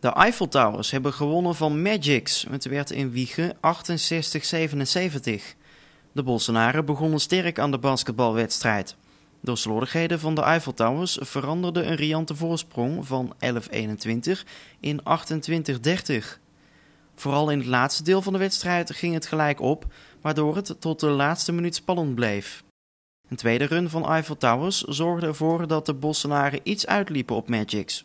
De Eiffel Towers hebben gewonnen van Magic's Het werd in Wiegen 68-77. De Bolsonaren begonnen sterk aan de basketbalwedstrijd. Door slordigheden van de Eiffel Towers veranderde een riante voorsprong van 11-21 in 28-30. Vooral in het laatste deel van de wedstrijd ging het gelijk op, waardoor het tot de laatste minuut spannend bleef. Een tweede run van Eiffel Towers zorgde ervoor dat de Bolsonaren iets uitliepen op Magic's.